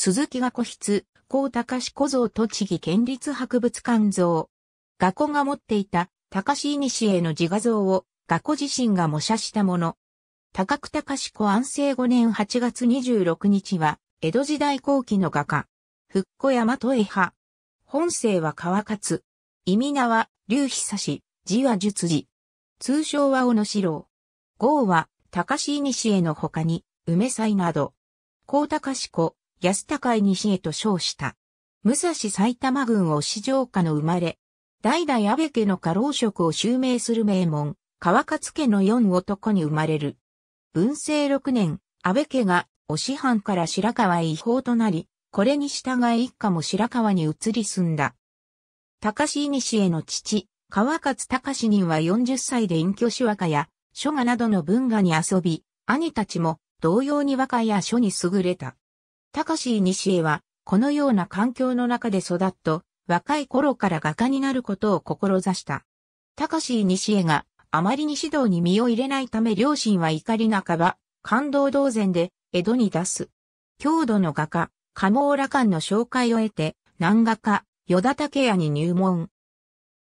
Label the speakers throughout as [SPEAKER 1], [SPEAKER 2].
[SPEAKER 1] 鈴木が古筆、高高志小僧栃木県立博物館像。画庫が持っていた高志西への自画像を画庫自身が模写したもの。高久高志子安政5年8月26日は、江戸時代後期の画家。復古山戸絵派。本姓は川勝。意味名は、竜久志、字は術字。通称は小野四郎。号は、高志西への他に、梅祭など。高高志子、安高い西へと称した。武蔵埼玉郡押城下の生まれ、代々安倍家の家老職を襲名する名門、川勝家の四男に生まれる。文政六年、安倍家が師藩から白川へ違法となり、これに従い一家も白川に移り住んだ。高志西への父、川勝高隆人は40歳で隠居し和歌や書画などの文画に遊び、兄たちも同様に和歌や書に優れた。高橋西江は、このような環境の中で育っと、若い頃から画家になることを志した。高橋西江が、あまりに指導に身を入れないため両親は怒り半ば、感動同然で、江戸に出す。郷土の画家、加茂羅漢の紹介を得て、南画家、与田竹也に入門。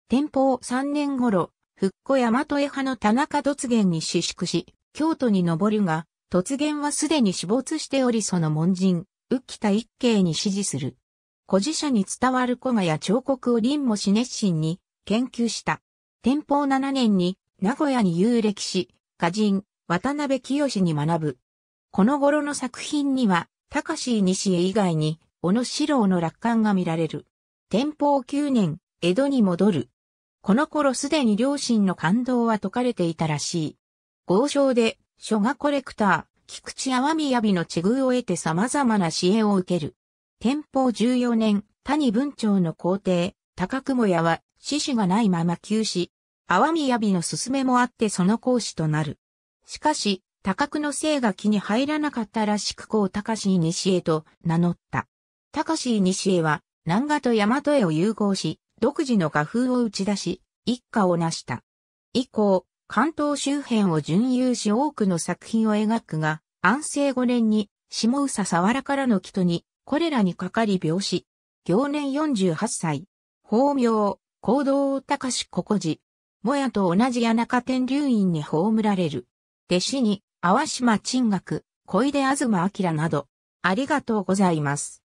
[SPEAKER 1] 天保3年頃、復古大和江派の田中突元に私縮し、京都に登るが、突元はすでに死没しておりその門人、浮田一慶に指示する。古事者に伝わる古賀や彫刻を林もし熱心に研究した。天保7年に名古屋に遊歴し、歌人、渡辺清に学ぶ。この頃の作品には、高志西江以外に、小野四郎の楽観が見られる。天保9年、江戸に戻る。この頃すでに両親の感動は解かれていたらしい。豪商で、書画コレクター、菊池阿波やの地遇を得て様々な支援を受ける。天保14年、谷文長の皇帝、高雲屋は、死守がないまま急死。阿波やびの勧めもあってその講師となる。しかし、高久の姓が気に入らなかったらしくこう高志西へと名乗った。高志西へは、南賀と大和へを融合し、独自の画風を打ち出し、一家を成した。以降、関東周辺を準遊し多くの作品を描くが、安政5年に、下宇佐沢原からの人に、これらにかかり病死。行年48歳。法名、行動を高しここじ。もやと同じ谷中天竜院に葬られる。弟子に、淡島沈学、小出東明など、ありがとうございます。